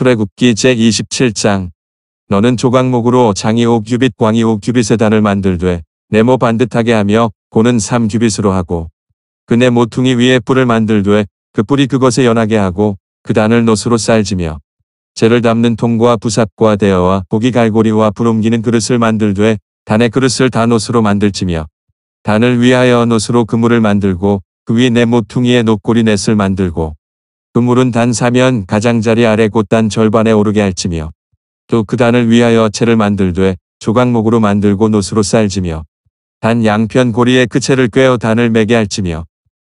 출애굽기 제27장 너는 조각목으로 장이 5규빗 광이 5규빗의 단을 만들되 네모 반듯하게 하며 고는 3규빗으로 하고 그네 모퉁이 위에 뿔을 만들되 그 뿔이 그것에 연하게 하고 그 단을 노수로 쌀지며 재를 담는 통과 부삽과 대어와 고기 갈고리와 불 옮기는 그릇을 만들되 단의 그릇을 다 노수로 만들지며 단을 위하여 노수로 그물을 만들고 그 위네 모퉁이에 노꼬리 넷을 만들고 그물은 단 사면 가장자리 아래 곧단 절반에 오르게 할지며 또 그 단을 위하여 채를 만들되 조각목으로 만들고 노스로 쌀지며 단 양편 고리에 그 채를 꿰어 단을 매게 할지며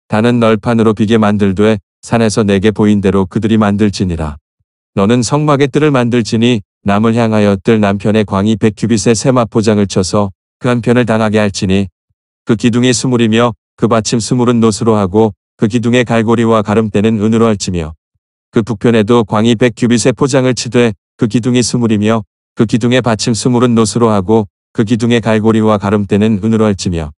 단은 널판으로 비게 만들되 산에서 내게 보인 대로 그들이 만들지니라. 너는 성막의 뜰을 만들지니 남을 향하여 뜰 남편의 광이 백큐빗의 세마포장을 쳐서 그 한편을 당하게 할지니 그 기둥이 스물이며 그 받침 스물은 노스로 하고 그 기둥의 갈고리와 가름대는 은으로 할지며 그 북편에도 광이 백 규빗의 포장을 치되 그 기둥이 스물이며 그 기둥의 받침 스물은 노스로 하고 그 기둥의 갈고리와 가름대는 은으로 할지며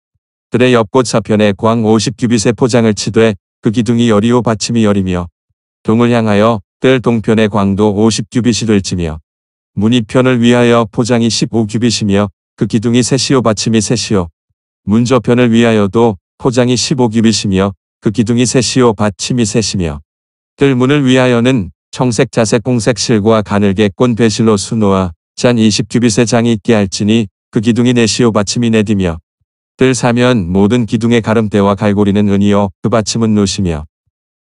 들의 옆곳 사편에 광 5 0 규빗의 포장을 치되 그 기둥이 여리오 받침이 여리며 동을 향하여 뜰 동편의 광도 5 0 규빗이 될지며 문이편을 위하여 포장이 1 5 규빗이며 그 기둥이 셋이오 받침이 셋이오 문저편을 위하여도 포장이 1 5 규빗이며 그 기둥이 셋이요 받침이 셋이며 들문을 위하여는 청색 자색 공색 실과 가늘게 꼰 배실로 수놓아 잔 20규빗의 장이 있게 할지니 그 기둥이 넷이요 받침이 넷이며 들 사면 모든 기둥의 가름대와 갈고리는 은이요 그 받침은 노시며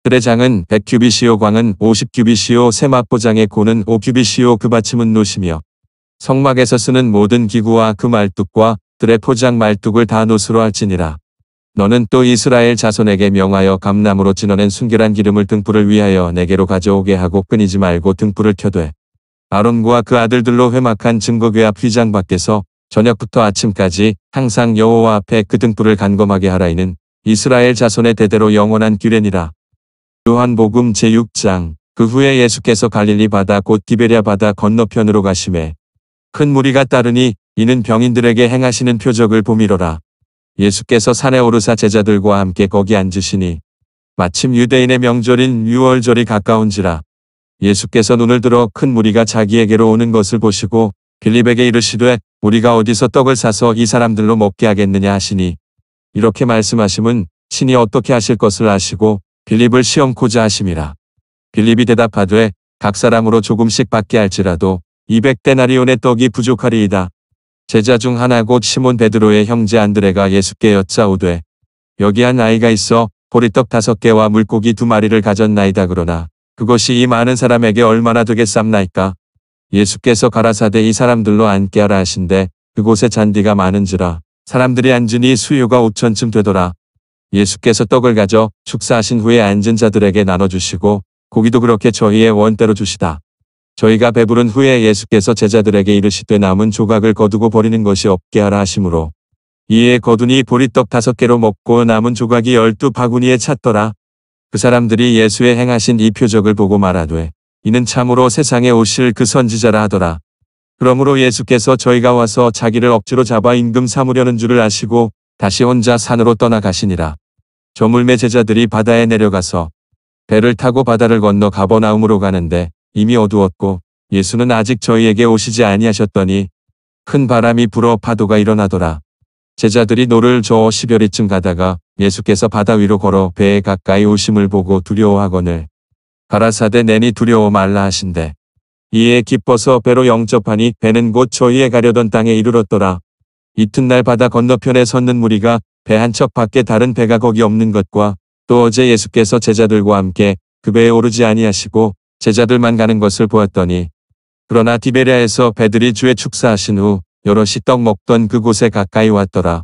들의 장은 100규빗이요 광은 50규빗이요 세마포장의 고는 5규빗이요 그 받침은 노시며 성막에서 쓰는 모든 기구와 그 말뚝과 들의 포장 말뚝을 다 노수로 할지니라. 너는 또 이스라엘 자손에게 명하여 감나무로 지어낸 순결한 기름을 등불을 위하여 내게로 가져오게 하고 끊이지 말고 등불을 켜되 아론과 그 아들들로 회막한 증거궤 앞 휘장 밖에서 저녁부터 아침까지 항상 여호와 앞에 그 등불을 간검하게 하라이는 이스라엘 자손의 대대로 영원한 규례니라. 요한복음 제6장 그 후에 예수께서 갈릴리 바다 곧 디베랴 바다 건너편으로 가심에 큰 무리가 따르니 이는 병인들에게 행하시는 표적을 보미러라 예수께서 산에 오르사 제자들과 함께 거기 앉으시니 마침 유대인의 명절인 유월절이 가까운지라 예수께서 눈을 들어 큰 무리가 자기에게로 오는 것을 보시고 빌립에게 이르시되 우리가 어디서 떡을 사서 이 사람들로 먹게 하겠느냐 하시니 이렇게 말씀하심은 신이 어떻게 하실 것을 아시고 빌립을 시험코자 하심이라. 빌립이 대답하되 각 사람으로 조금씩 받게 할지라도 200데나리온의 떡이 부족하리이다. 제자 중 하나 곧 시몬 베드로의 형제 안드레가 예수께 여짜오되 여기 한 아이가 있어 보리떡 다섯 개와 물고기 두 마리를 가졌나이다 그러나 그것이 이 많은 사람에게 얼마나 되게쌈나이까 예수께서 가라사대 이 사람들로 앉게 하라 하신대 그곳에 잔디가 많은지라 사람들이 앉으니 수요가 5천쯤 되더라. 예수께서 떡을 가져 축사하신 후에 앉은 자들에게 나눠주시고 고기도 그렇게 저희의 원대로 주시다. 저희가 배부른 후에 예수께서 제자들에게 이르시되 남은 조각을 거두고 버리는 것이 없게 하라 하심으로 이에 거두니 보리떡 다섯 개로 먹고 남은 조각이 열두 바구니에 찼더라. 그 사람들이 예수의 행하신 이 표적을 보고 말하되 이는 참으로 세상에 오실 그 선지자라 하더라. 그러므로 예수께서 저희가 와서 자기를 억지로 잡아 임금 삼으려는 줄을 아시고 다시 혼자 산으로 떠나가시니라. 저물매 제자들이 바다에 내려가서 배를 타고 바다를 건너 가버나움으로 가는데 이미 어두웠고 예수는 아직 저희에게 오시지 아니하셨더니 큰 바람이 불어 파도가 일어나더라. 제자들이 노를 저어 십여리쯤 가다가 예수께서 바다 위로 걸어 배에 가까이 오심을 보고 두려워하거늘 가라사대 내니 두려워 말라 하신대. 이에 기뻐서 배로 영접하니 배는 곧 저희에 가려던 땅에 이르렀더라. 이튿날 바다 건너편에 섰는 무리가 배 한 척 밖에 다른 배가 거기 없는 것과 또 어제 예수께서 제자들과 함께 그 배에 오르지 아니하시고 제자들만 가는 것을 보았더니 그러나 디베리아에서 배들이 주에 축사하신 후 여럿이 떡 먹던 그곳에 가까이 왔더라.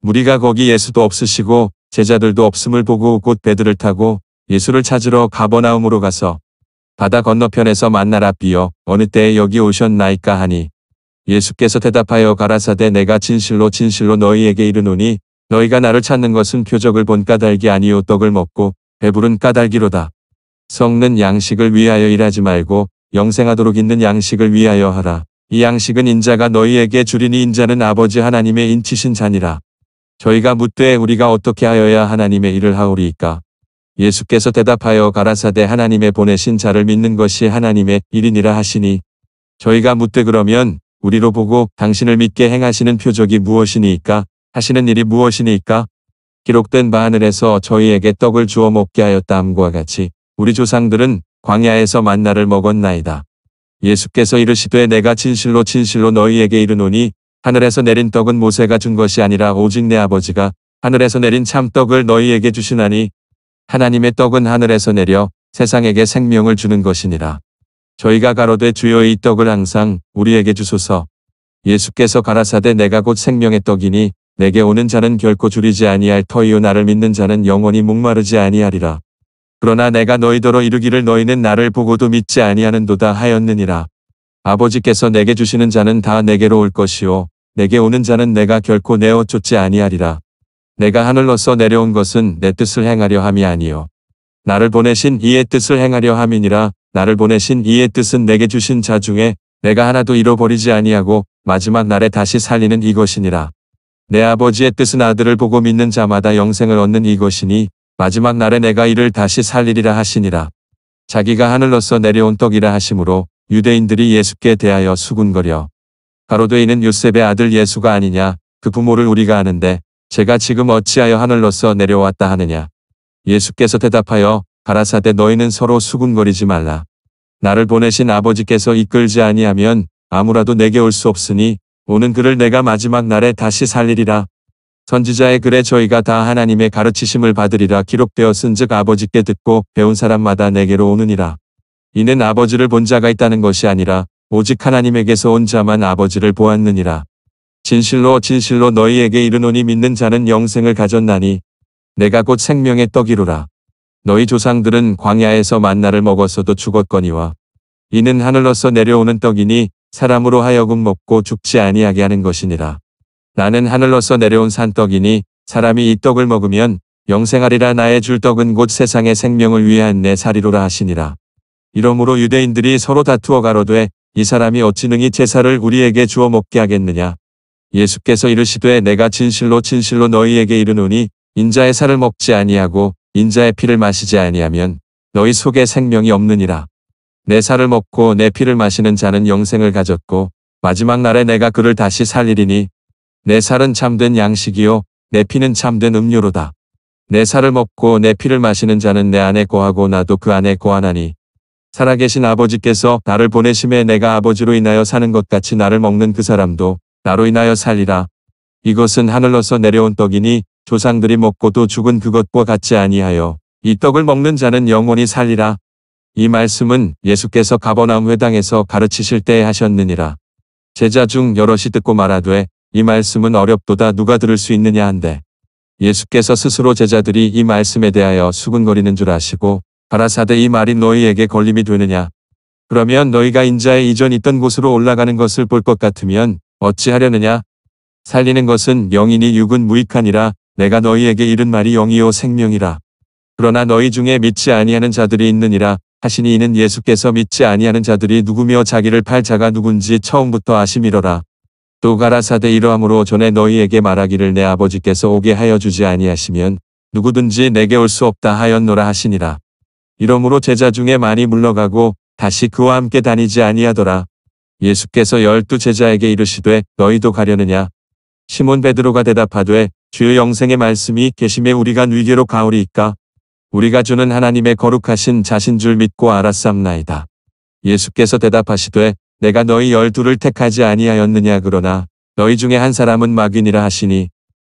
무리가 거기 예수도 없으시고 제자들도 없음을 보고 곧 배들을 타고 예수를 찾으러 가버나움으로 가서 바다 건너편에서 만나라 비어 어느 때에 여기 오셨나이까 하니 예수께서 대답하여 가라사대 내가 진실로 진실로 너희에게 이르노니 너희가 나를 찾는 것은 표적을 본 까닭이 아니요 떡을 먹고 배부른 까닭이로다. 썩는 양식을 위하여 일하지 말고 영생하도록 있는 양식을 위하여 하라. 이 양식은 인자가 너희에게 주리니 인자는 아버지 하나님의 인치신 자니라. 저희가 묻되 우리가 어떻게 하여야 하나님의 일을 하오리이까. 예수께서 대답하여 가라사대 하나님의 보내신 자를 믿는 것이 하나님의 일이니라 하시니 저희가 묻되 그러면 우리로 보고 당신을 믿게 행하시는 표적이 무엇이니이까 하시는 일이 무엇이니이까 기록된 바 하늘에서 저희에게 떡을 주어 먹게 하였다함과 같이 우리 조상들은 광야에서 만나를 먹었나이다. 예수께서 이르시되 내가 진실로 진실로 너희에게 이르노니 하늘에서 내린 떡은 모세가 준 것이 아니라 오직 내 아버지가 하늘에서 내린 참떡을 너희에게 주시나니 하나님의 떡은 하늘에서 내려 세상에게 생명을 주는 것이니라. 저희가 가로되 주여 이 떡을 항상 우리에게 주소서. 예수께서 가라사대 내가 곧 생명의 떡이니 내게 오는 자는 결코 줄이지 아니할 터이요 나를 믿는 자는 영원히 목마르지 아니하리라. 그러나 내가 너희더러 이르기를 너희는 나를 보고도 믿지 아니하는도다 하였느니라. 아버지께서 내게 주시는 자는 다 내게로 올 것이요. 내게 오는 자는 내가 결코 내어 쫓지 아니하리라. 내가 하늘로서 내려온 것은 내 뜻을 행하려 함이 아니요. 나를 보내신 이의 뜻을 행하려 함이니라. 나를 보내신 이의 뜻은 내게 주신 자 중에 내가 하나도 잃어버리지 아니하고 마지막 날에 다시 살리는 이것이니라. 내 아버지의 뜻은 아들을 보고 믿는 자마다 영생을 얻는 이것이니 마지막 날에 내가 이를 다시 살리리라 하시니라. 자기가 하늘로서 내려온 떡이라 하심으로 유대인들이 예수께 대하여 수군거려. 가로되 이는 요셉의 아들 예수가 아니냐. 그 부모를 우리가 아는데 제가 지금 어찌하여 하늘로서 내려왔다 하느냐. 예수께서 대답하여 가라사대 너희는 서로 수군거리지 말라. 나를 보내신 아버지께서 이끌지 아니하면 아무라도 내게 올 수 없으니 오는 그를 내가 마지막 날에 다시 살리리라. 선지자의 글에 저희가 다 하나님의 가르치심을 받으리라 기록되었은즉 아버지께 듣고 배운 사람마다 내게로 오느니라. 이는 아버지를 본 자가 있다는 것이 아니라 오직 하나님에게서 온 자만 아버지를 보았느니라. 진실로 진실로 너희에게 이르노니 믿는 자는 영생을 가졌나니 내가 곧 생명의 떡이로라. 너희 조상들은 광야에서 만나를 먹었어도 죽었거니와 이는 하늘로서 내려오는 떡이니 사람으로 하여금 먹고 죽지 아니하게 하는 것이니라. 나는 하늘로서 내려온 산떡이니 사람이 이 떡을 먹으면 영생하리라 나의 줄 떡은 곧 세상의 생명을 위한 내사리로라 하시니라. 이러므로 유대인들이 서로 다투어 가로되 이 사람이 어찌 능히 제사를 우리에게 주어 먹게 하겠느냐. 예수께서 이르시되 내가 진실로 진실로 너희에게 이르노니 인자의 살을 먹지 아니하고 인자의 피를 마시지 아니하면 너희 속에 생명이 없느니라. 내 살을 먹고 내 피를 마시는 자는 영생을 가졌고 마지막 날에 내가 그를 다시 살리리니 내 살은 참된 양식이요 내 피는 참된 음료로다. 내 살을 먹고 내 피를 마시는 자는 내 안에 거하고 나도 그 안에 거하나니 살아계신 아버지께서 나를 보내심에 내가 아버지로 인하여 사는 것 같이 나를 먹는 그 사람도 나로 인하여 살리라. 이것은 하늘로서 내려온 떡이니 조상들이 먹고도 죽은 그것과 같지 아니하여 이 떡을 먹는 자는 영원히 살리라. 이 말씀은 예수께서 가버나움 회당에서 가르치실 때에 하셨느니라. 제자 중 여럿이 듣고 말하되 이 말씀은 어렵도다 누가 들을 수 있느냐 한데 예수께서 스스로 제자들이 이 말씀에 대하여 수근거리는 줄 아시고 바라사대 이 말이 너희에게 걸림이 되느냐 그러면 너희가 인자의 이전 있던 곳으로 올라가는 것을 볼 것 같으면 어찌하려느냐 살리는 것은 영이니 육은 무익하니라 내가 너희에게 이른 말이 영이요 생명이라 그러나 너희 중에 믿지 아니하는 자들이 있느니라 하시니 이는 예수께서 믿지 아니하는 자들이 누구며 자기를 팔 자가 누군지 처음부터 아심이러라 또 가라사대 이러함으로 전에 너희에게 말하기를 내 아버지께서 오게 하여 주지 아니하시면 누구든지 내게 올 수 없다 하였노라 하시니라. 이러므로 제자 중에 많이 물러가고 다시 그와 함께 다니지 아니하더라. 예수께서 열두 제자에게 이르시되 너희도 가려느냐? 시몬 베드로가 대답하되 주의 영생의 말씀이 계심에 우리가 위계로 가오리이까? 우리가 주는 하나님의 거룩하신 자신 줄 믿고 알았삼나이다. 예수께서 대답하시되 내가 너희 열두를 택하지 아니하였느냐 그러나 너희 중에 한 사람은 마귀니라 하시니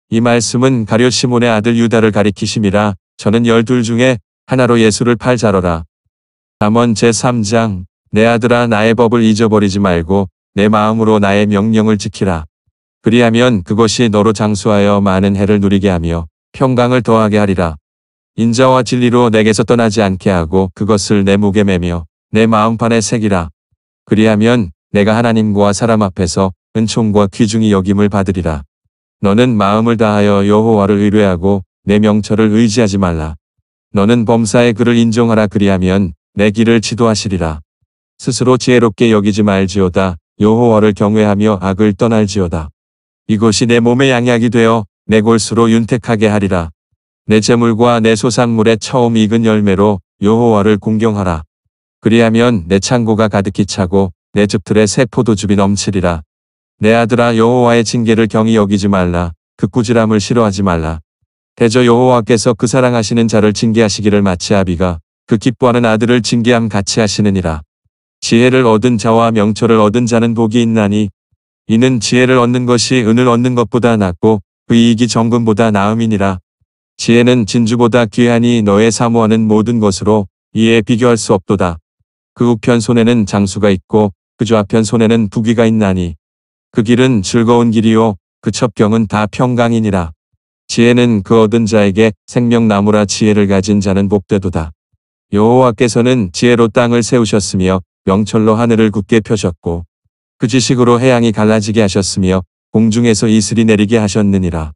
이 말씀은 가룟 시몬의 아들 유다를 가리키심이라 저는 열둘 중에 하나로 예수를 팔자러라. 잠언 제3장 내 아들아 나의 법을 잊어버리지 말고 내 마음으로 나의 명령을 지키라. 그리하면 그것이 너로 장수하여 많은 해를 누리게 하며 평강을 더하게 하리라. 인자와 진리로 내게서 떠나지 않게 하고 그것을 내 목에 매며 내 마음판에 새기라. 그리하면 내가 하나님과 사람 앞에서 은총과 귀중이 여김을 받으리라. 너는 마음을 다하여 여호와를 의뢰하고 내 명철을 의지하지 말라. 너는 범사의 그를 인정하라 그리하면 내 길을 지도하시리라. 스스로 지혜롭게 여기지 말지어다 여호와를 경외하며 악을 떠날지어다. 이것이내 몸의 양약이 되어 내 골수로 윤택하게 하리라. 내 재물과 내 소산물의 처음 익은 열매로 여호와를 공경하라. 그리하면 내 창고가 가득히 차고 내 집들의 세 포도즙이 넘치리라. 내 아들아 여호와의 징계를 경히 여기지 말라. 그 꾸지람을 싫어하지 말라. 대저 여호와께서 그 사랑하시는 자를 징계하시기를 마치 아비가 그 기뻐하는 아들을 징계함 같이 하시느니라. 지혜를 얻은 자와 명철을 얻은 자는 복이 있나니 이는 지혜를 얻는 것이 은을 얻는 것보다 낫고 그 이익이 정금보다 나음이니라. 지혜는 진주보다 귀하니 너의 사모하는 모든 것으로 이에 비교할 수 없도다. 그 우편 손에는 장수가 있고 그 좌편 손에는 부귀가 있나니 그 길은 즐거운 길이요 그 첩경은 다 평강이니라. 지혜는 그 얻은 자에게 생명나무라 지혜를 가진 자는 복되도다. 여호와께서는 지혜로 땅을 세우셨으며 명철로 하늘을 굳게 펴셨고 그 지식으로 해양이 갈라지게 하셨으며 공중에서 이슬이 내리게 하셨느니라.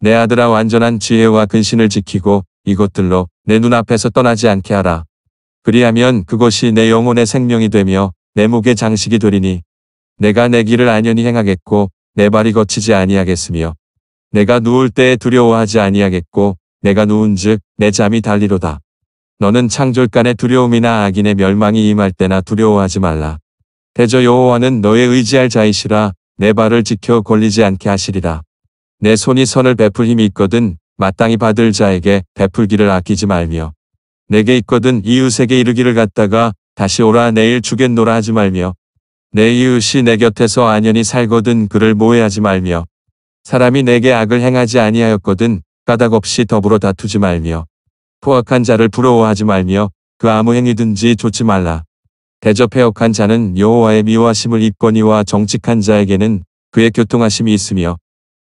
내 아들아 완전한 지혜와 근신을 지키고 이것들로 내 눈앞에서 떠나지 않게 하라. 그리하면 그것이 내 영혼의 생명이 되며 내 목의 장식이 되리니 내가 내 길을 안연히 행하겠고 내 발이 거치지 아니하겠으며 내가 누울 때에 두려워하지 아니하겠고 내가 누운즉 내 잠이 달리로다. 너는 창졸간의 두려움이나 악인의 멸망이 임할 때나 두려워하지 말라. 대저 여호와는 너의 의지할 자이시라 내 발을 지켜 걸리지 않게 하시리라. 내 손이 선을 베풀 힘이 있거든 마땅히 받을 자에게 베풀기를 아끼지 말며 내게 있거든 이웃에게 이르기를 갔다가 다시 오라 내일 죽겠노라 하지 말며 내 이웃이 내 곁에서 안연히 살거든 그를 모해하지 말며 사람이 내게 악을 행하지 아니하였거든 까닭 없이 더불어 다투지 말며 포악한 자를 부러워하지 말며 그 아무 행위든지 좋지 말라. 대접해 역한 자는 여호와의 미워하심을 입거니와 정직한 자에게는 그의 교통하심이 있으며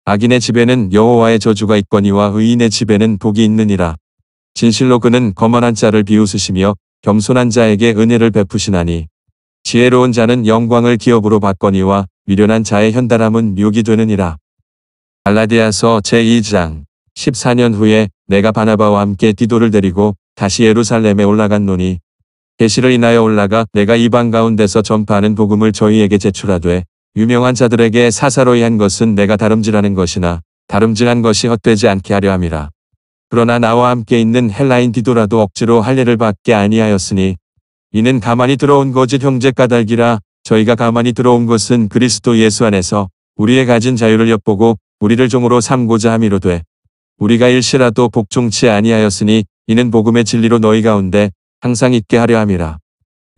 악인의 집에는 여호와의 저주가 있거니와 의인의 집에는 복이 있느니라. 진실로 그는 거만한 자를 비웃으시며 겸손한 자에게 은혜를 베푸시나니 지혜로운 자는 영광을 기업으로 받거니와 미련한 자의 현달함은 욕이 되느니라. 갈라디아서 제2장 14년 후에 내가 바나바와 함께 디도를 데리고 다시 예루살렘에 올라간노니 계시를 인하여 올라가 내가 이방 가운데서 전파하는 복음을 저희에게 제출하되 유명한 자들에게 사사로이 한 것은 내가 다름질하는 것이나 다름질한 것이 헛되지 않게 하려 함이라. 그러나 나와 함께 있는 헬라인 디도라도 억지로 할례를 받게 아니하였으니 이는 가만히 들어온 거짓 형제 까닭이라 저희가 가만히 들어온 것은 그리스도 예수 안에서 우리의 가진 자유를 엿보고 우리를 종으로 삼고자 함이로되 우리가 일시라도 복종치 아니하였으니 이는 복음의 진리로 너희 가운데 항상 있게 하려 함이라.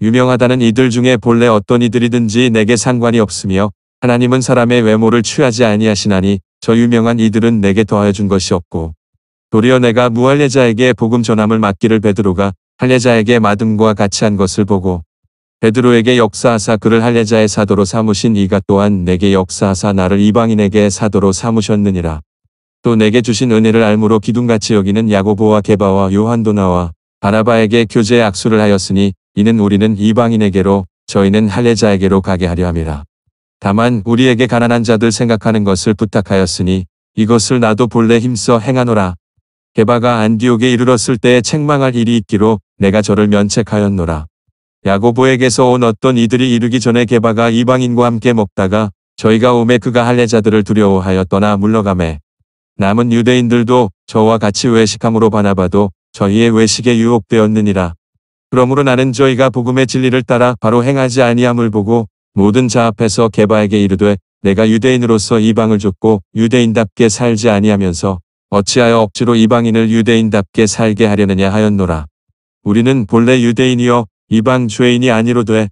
유명하다는 이들 중에 본래 어떤 이들이든지 내게 상관이 없으며 하나님은 사람의 외모를 취하지 아니하시나니 저 유명한 이들은 내게 더하여 준 것이 없고 도리어 내가 무할례자에게 복음 전함을 맡기를 베드로가 할례자에게 마음과 같이 한 것을 보고 베드로에게 역사하사 그를 할례자의 사도로 삼으신 이가 또한 내게 역사하사 나를 이방인에게 사도로 삼으셨느니라. 또 내게 주신 은혜를 알므로 기둥같이 여기는 야고보와 게바와 요한도나와 바나바에게 교제의 악수를 하였으니 이는 우리는 이방인에게로 저희는 할례자에게로 가게 하려 함이라. 다만 우리에게 가난한 자들 생각하는 것을 부탁하였으니 이것을 나도 본래 힘써 행하노라 개바가 안디옥에 이르렀을 때에 책망할 일이 있기로 내가 저를 면책하였노라. 야고보에게서 온 어떤 이들이 이르기 전에 개바가 이방인과 함께 먹다가 저희가 오매 그가 할례자들을 두려워하여 떠나 물러가매 남은 유대인들도 저와 같이 외식함으로 바나바도 저희의 외식에 유혹되었느니라. 그러므로 나는 저희가 복음의 진리를 따라 바로 행하지 아니함을 보고 모든 자 앞에서 개바에게 이르되 내가 유대인으로서 이방을 줬고 유대인답게 살지 아니하면서 어찌하여 억지로 이방인을 유대인답게 살게 하려느냐 하였노라. 우리는 본래 유대인이여 이방 죄인이 아니로되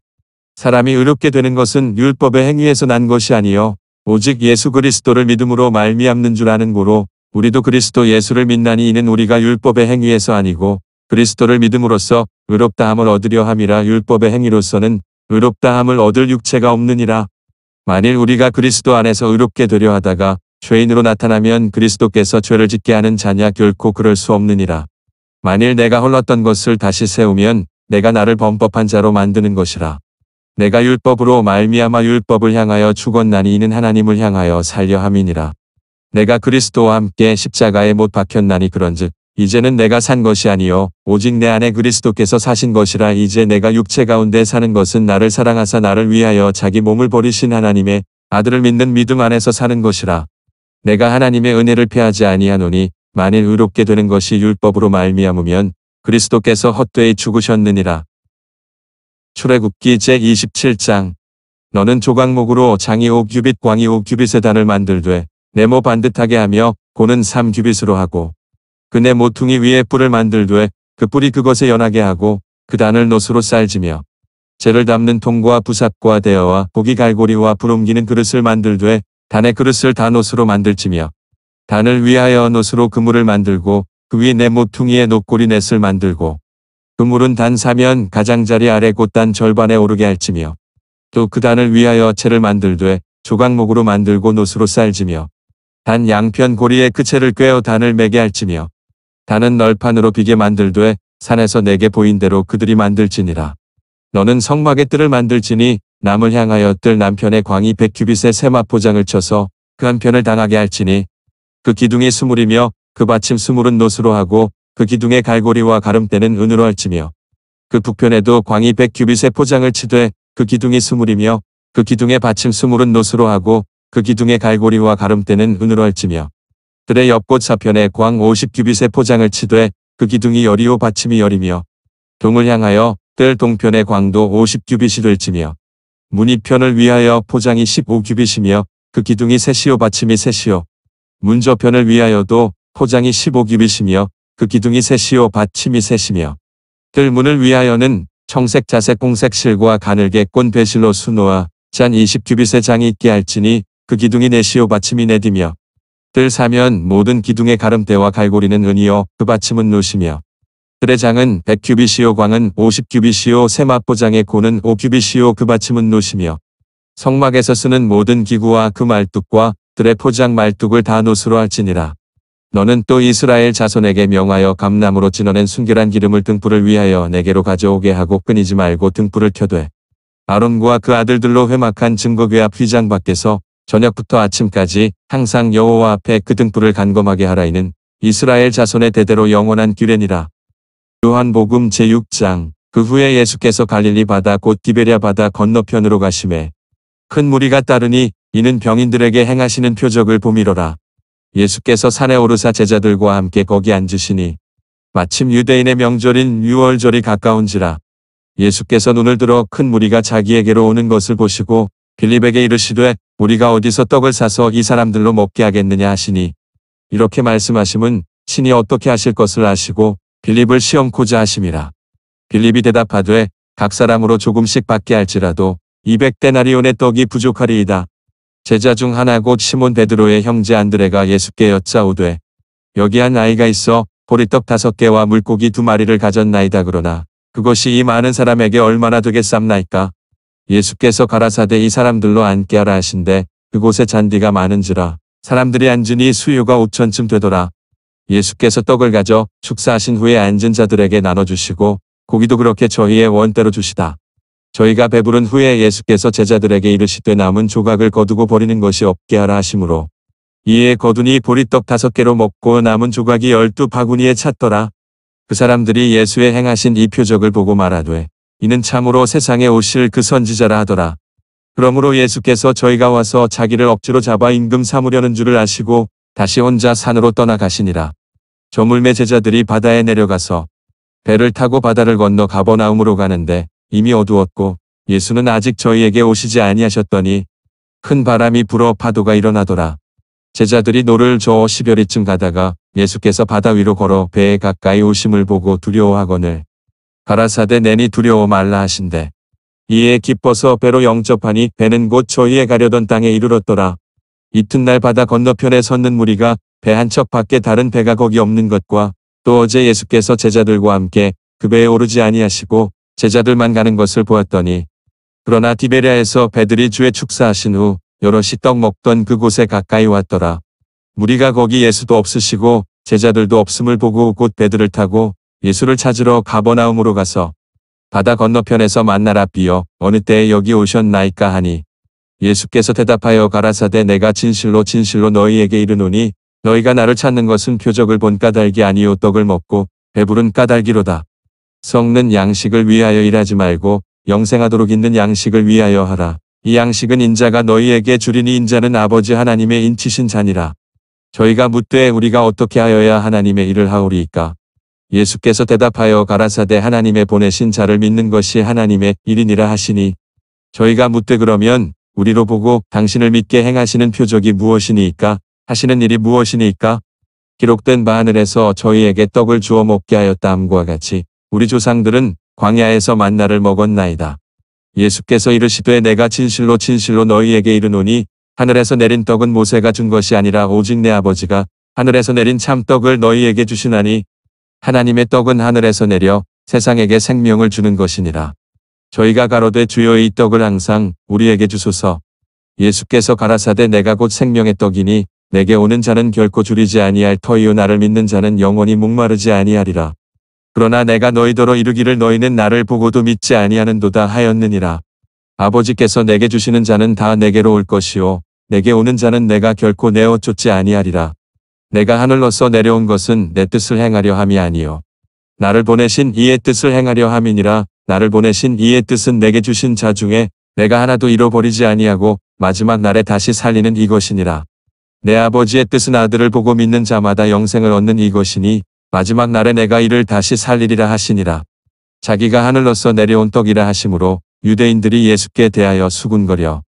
사람이 의롭게 되는 것은 율법의 행위에서 난 것이 아니여 오직 예수 그리스도를 믿음으로 말미암는 줄 아는 고로 우리도 그리스도 예수를 믿나니 이는 우리가 율법의 행위에서 아니고 그리스도를 믿음으로써 의롭다함을 얻으려 함이라 율법의 행위로서는 의롭다함을 얻을 육체가 없느니라. 만일 우리가 그리스도 안에서 의롭게 되려 하다가 죄인으로 나타나면 그리스도께서 죄를 짓게 하는 자냐 결코 그럴 수 없느니라. 만일 내가 흘렀던 것을 다시 세우면 내가 나를 범법한 자로 만드는 것이라. 내가 율법으로 말미암아 율법을 향하여 죽었나니 이는 하나님을 향하여 살려 함이니라. 내가 그리스도와 함께 십자가에 못 박혔나니 그런즉 이제는 내가 산 것이 아니요 오직 내 안에 그리스도께서 사신 것이라 이제 내가 육체 가운데 사는 것은 나를 사랑하사 나를 위하여 자기 몸을 버리신 하나님의 아들을 믿는 믿음 안에서 사는 것이라 내가 하나님의 은혜를 패하지 아니하노니 만일 의롭게 되는 것이 율법으로 말미암으면 그리스도께서 헛되이 죽으셨느니라. 출애굽기 제27장 너는 조각목으로 장이 5규빗 광이 5규빗의 단을 만들되 네모 반듯하게 하며 고는 3규빗으로 하고 그네 모퉁이 위에 뿔을 만들되 그 뿔이 그것에 연하게 하고 그 단을 노스로 쌀지며 재를 담는 통과 부삽과 대어와 고기 갈고리와 불 옮기는 그릇을 만들되 단의 그릇을 단옷으로 만들지며 단을 위하여 옷으로 그물을 만들고 그위내 모퉁이에 노꼬리 넷을 만들고 그물은 단 사면 가장자리 아래 곧단 절반에 오르게 할지며 또 그 단을 위하여 채를 만들되 조각목으로 만들고 옷으로 쌀지며 단 양편 고리에 그 채를 꿰어 단을 매게 할지며 단은 널판으로 비게 만들되 산에서 내게 보인 대로 그들이 만들지니라 너는 성막의 뜰을 만들지니 남을 향하여 뜰 남편의 광이 백큐빗의 세마포장을 쳐서 그 한편을 당하게 할지니 그 기둥이 스물이며 그 받침 스물은 노수로 하고 그 기둥의 갈고리와 가름대는 은으로 할지며 그 북편에도 광이 백큐빗의 포장을 치되 그 기둥이 스물이며 그 기둥의 받침 스물은 노수로 하고 그 기둥의 갈고리와 가름대는 은으로 할지며 들의 옆곳 사편에 광 50규빗의 포장을 치되 그 기둥이 여리오 받침이 여리며 동을 향하여 뜰 동편의 광도 50규빗이 될지며 문이편을 위하여 포장이 15규빗이며 그 기둥이 세시오 받침이 세시오. 문저편을 위하여도 포장이 15규빗이며 그 기둥이 세시오 받침이 세시며. 뜰문을 위하여는 청색 자색 공색 실과 가늘게 꼰 배실로 수놓아 잔 20규빗의 장이 있게 할지니 그 기둥이 내시오 받침이 내디며 뜰 사면 모든 기둥의 가름대와 갈고리는 은이요 그 받침은 노시며 드레장은 100큐빗이요 광은 50큐빗이요 세마포장의 고는 5큐빗이요 그 받침은 노시며 성막에서 쓰는 모든 기구와 그 말뚝과 드레 포장 말뚝을 다 노수로 할지니라. 너는 또 이스라엘 자손에게 명하여 감나무로 찌어낸 순결한 기름을 등불을 위하여 내게로 가져오게 하고 끊이지 말고 등불을 켜되 아론과 그 아들들로 회막한 증거괴앞 휘장 밖에서 저녁부터 아침까지 항상 여호와 앞에 그 등불을 간검하게 하라 이는 이스라엘 자손의 대대로 영원한 규례니라. 요한복음 제6장 그 후에 예수께서 갈릴리 바다 곧 디베랴 바다 건너편으로 가심에 큰 무리가 따르니 이는 병인들에게 행하시는 표적을 보미러라 예수께서 산에 오르사 제자들과 함께 거기 앉으시니 마침 유대인의 명절인 유월절이 가까운지라 예수께서 눈을 들어 큰 무리가 자기에게로 오는 것을 보시고 빌립에게 이르시되 우리가 어디서 떡을 사서 이 사람들로 먹게 하겠느냐 하시니 이렇게 말씀하심은 친히 어떻게 하실 것을 아시고 빌립을 시험코자 하심이라. 빌립이 대답하되 각 사람으로 조금씩 받게 할지라도 200데나리온의 떡이 부족하리이다. 제자 중 하나 곧 시몬 베드로의 형제 안드레가 예수께 여짜오되 여기 한 아이가 있어 보리떡 다섯 개와 물고기 두 마리를 가졌나이다 그러나 그것이 이 많은 사람에게 얼마나 되겠삼나이까 예수께서 가라사대 이 사람들로 앉게 하라 하신대 그곳에 잔디가 많은지라 사람들이 앉으니 수요가 5천쯤 되더라 예수께서 떡을 가져 축사하신 후에 앉은 자들에게 나눠주시고 고기도 그렇게 저희의 원대로 주시다. 저희가 배부른 후에 예수께서 제자들에게 이르시되 남은 조각을 거두고 버리는 것이 없게 하라 하시므로 이에 거두니 보리떡 다섯 개로 먹고 남은 조각이 열두 바구니에 찼더라. 그 사람들이 예수의 행하신 이 표적을 보고 말하되 이는 참으로 세상에 오실 그 선지자라 하더라. 그러므로 예수께서 저희가 와서 자기를 억지로 잡아 임금 삼으려는 줄을 아시고 다시 혼자 산으로 떠나가시니라. 조물매 제자들이 바다에 내려가서 배를 타고 바다를 건너 가버나움으로 가는데 이미 어두웠고 예수는 아직 저희에게 오시지 아니하셨더니 큰 바람이 불어 파도가 일어나더라. 제자들이 노를 저어 십여리쯤 가다가 예수께서 바다 위로 걸어 배에 가까이 오심을 보고 두려워하거늘 가라사대 내니 두려워 말라 하신대. 이에 기뻐서 배로 영접하니 배는 곧 저희에 가려던 땅에 이르렀더라. 이튿날 바다 건너편에 섰는 무리가 배 한 척 밖에 다른 배가 거기 없는 것과 또 어제 예수께서 제자들과 함께 그 배에 오르지 아니하시고 제자들만 가는 것을 보았더니 그러나 디베리아에서 배들이 주에 축사하신 후 여럿이 떡 먹던 그곳에 가까이 왔더라. 무리가 거기 예수도 없으시고 제자들도 없음을 보고 곧 배들을 타고 예수를 찾으러 가버나움으로 가서 바다 건너편에서 만나라 비어 어느 때에 여기 오셨나이까 하니 예수께서 대답하여 가라사대 내가 진실로 진실로 너희에게 이르노니 너희가 나를 찾는 것은 표적을 본 까닭이 아니요 떡을 먹고 배부른 까닭이로다. 성는 양식을 위하여 일하지 말고 영생하도록 있는 양식을 위하여 하라. 이 양식은 인자가 너희에게 주리니 인자는 아버지 하나님의 인치신 자니라. 저희가 묻되 우리가 어떻게 하여야 하나님의 일을 하오리이까. 예수께서 대답하여 가라사대 하나님의 보내신 자를 믿는 것이 하나님의 일이니라 하시니 저희가 묻되 그러면 우리로 보고 당신을 믿게 행하시는 표적이 무엇이니까 하시는 일이 무엇이니까 기록된 바늘에서 저희에게 떡을 주어 먹게 하였다 함과 같이 우리 조상들은 광야에서 만나를 먹었나이다. 예수께서 이르시되 내가 진실로 진실로 너희에게 이르노니 하늘에서 내린 떡은 모세가 준 것이 아니라 오직 내 아버지가 하늘에서 내린 참떡을 너희에게 주시나니 하나님의 떡은 하늘에서 내려 세상에게 생명을 주는 것이니라. 저희가 가로되 주여 이 떡을 항상 우리에게 주소서. 예수께서 가라사대 내가 곧 생명의 떡이니 내게 오는 자는 결코 줄이지 아니할 터이요 나를 믿는 자는 영원히 목마르지 아니하리라. 그러나 내가 너희더러 이르기를 너희는 나를 보고도 믿지 아니하는도다 하였느니라. 아버지께서 내게 주시는 자는 다 내게로 올 것이요 내게 오는 자는 내가 결코 내어 쫓지 아니하리라. 내가 하늘로서 내려온 것은 내 뜻을 행하려 함이 아니요 나를 보내신 이의 뜻을 행하려 함이니라 나를 보내신 이의 뜻은 내게 주신 자 중에 내가 하나도 잃어버리지 아니하고 마지막 날에 다시 살리는 이것이니라. 내 아버지의 뜻은 아들을 보고 믿는 자마다 영생을 얻는 이것이니 마지막 날에 내가 이를 다시 살리리라 하시니라. 자기가 하늘로서 내려온 떡이라 하심으로 유대인들이 예수께 대하여 수군거려.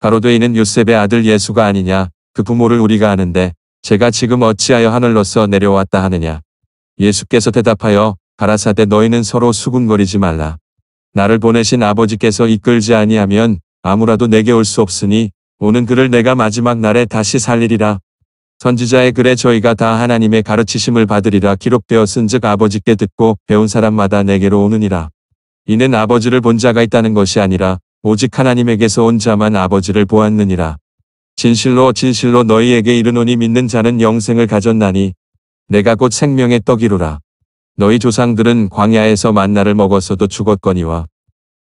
가로되 있는 요셉의 아들 예수가 아니냐 그 부모를 우리가 아는데 제가 지금 어찌하여 하늘로서 내려왔다 하느냐. 예수께서 대답하여 가라사대 너희는 서로 수군거리지 말라. 나를 보내신 아버지께서 이끌지 아니하면 아무라도 내게 올 수 없으니 오는 그를 내가 마지막 날에 다시 살리리라. 선지자의 글에 저희가 다 하나님의 가르치심을 받으리라 기록되었은즉 아버지께 듣고 배운 사람마다 내게로 오느니라. 이는 아버지를 본 자가 있다는 것이 아니라 오직 하나님에게서 온 자만 아버지를 보았느니라. 진실로 진실로 너희에게 이르노니 믿는 자는 영생을 가졌나니 내가 곧 생명의 떡이로라. 너희 조상들은 광야에서 만나를 먹었어도 죽었거니와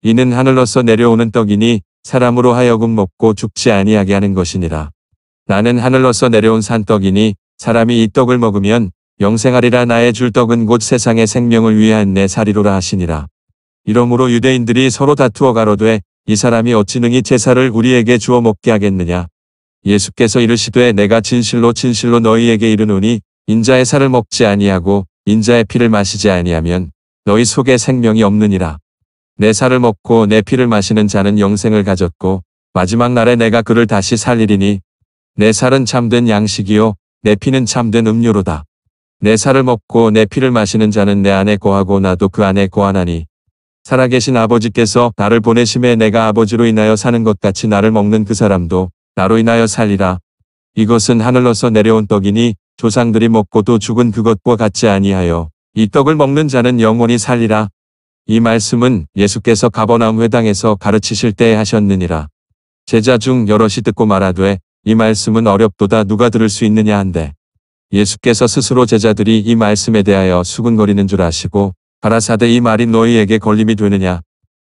이는 하늘로서 내려오는 떡이니 사람으로 하여금 먹고 죽지 아니하게 하는 것이니라. 나는 하늘로서 내려온 산떡이니 사람이 이 떡을 먹으면 영생하리라 나의 줄 떡은 곧 세상의 생명을 위한 내사리로라 하시니라. 이러므로 유대인들이 서로 다투어 가로되 이 사람이 어찌 능히 제사를 우리에게 주어 먹게 하겠느냐. 예수께서 이르시되 내가 진실로 진실로 너희에게 이르노니 인자의 살을 먹지 아니하고 인자의 피를 마시지 아니하면 너희 속에 생명이 없느니라. 내 살을 먹고 내 피를 마시는 자는 영생을 가졌고 마지막 날에 내가 그를 다시 살리리니 내 살은 참된 양식이요 내 피는 참된 음료로다. 내 살을 먹고 내 피를 마시는 자는 내 안에 고하고 나도 그 안에 거하나니 살아계신 아버지께서 나를 보내심에 내가 아버지로 인하여 사는 것 같이 나를 먹는 그 사람도 나로 인하여 살리라. 이것은 하늘로서 내려온 떡이니 조상들이 먹고도 죽은 그것과 같지 아니하여 이 떡을 먹는 자는 영원히 살리라. 이 말씀은 예수께서 가버나움 회당에서 가르치실 때에 하셨느니라. 제자 중 여럿이 듣고 말하되 이 말씀은 어렵도다 누가 들을 수 있느냐 한데 예수께서 스스로 제자들이 이 말씀에 대하여 수근거리는 줄 아시고 바라사대 이 말이 너희에게 걸림이 되느냐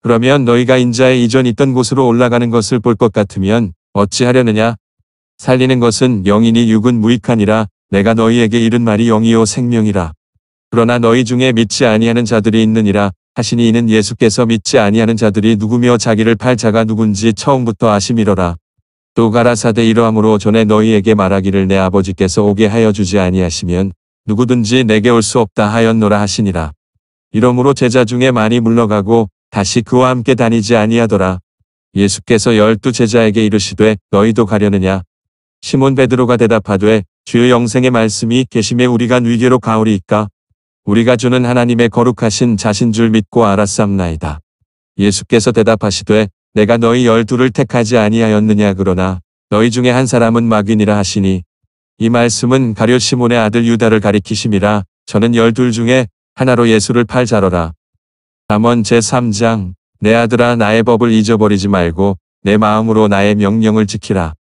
그러면 너희가 인자의 이전 있던 곳으로 올라가는 것을 볼 것 같으면 어찌하려느냐 살리는 것은 영인이 육은 무익하니라 내가 너희에게 이른 말이 영이요 생명이라. 그러나 너희 중에 믿지 아니하는 자들이 있느니라 하시니 이는 예수께서 믿지 아니하는 자들이 누구며 자기를 팔 자가 누군지 처음부터 아심이러라. 또 가라사대 이러함으로 전에 너희에게 말하기를 내 아버지께서 오게 하여 주지 아니하시면 누구든지 내게 올 수 없다 하였노라 하시니라. 이러므로 제자 중에 많이 물러가고 다시 그와 함께 다니지 아니하더라. 예수께서 열두 제자에게 이르시되 너희도 가려느냐? 시몬 베드로가 대답하되 주의 영생의 말씀이 계심에 우리가 위계로 가오리이까 우리가 주는 하나님의 거룩하신 자신 줄 믿고 알았삼나이다 예수께서 대답하시되 내가 너희 열두를 택하지 아니하였느냐 그러나 너희 중에 한 사람은 마귀니라 하시니 이 말씀은 가룟 시몬의 아들 유다를 가리키심이라 저는 열둘 중에 하나로 예수를 팔자러라. 잠언 제3장 내 아들아 나의 법을 잊어버리지 말고 내 마음으로 나의 명령을 지키라.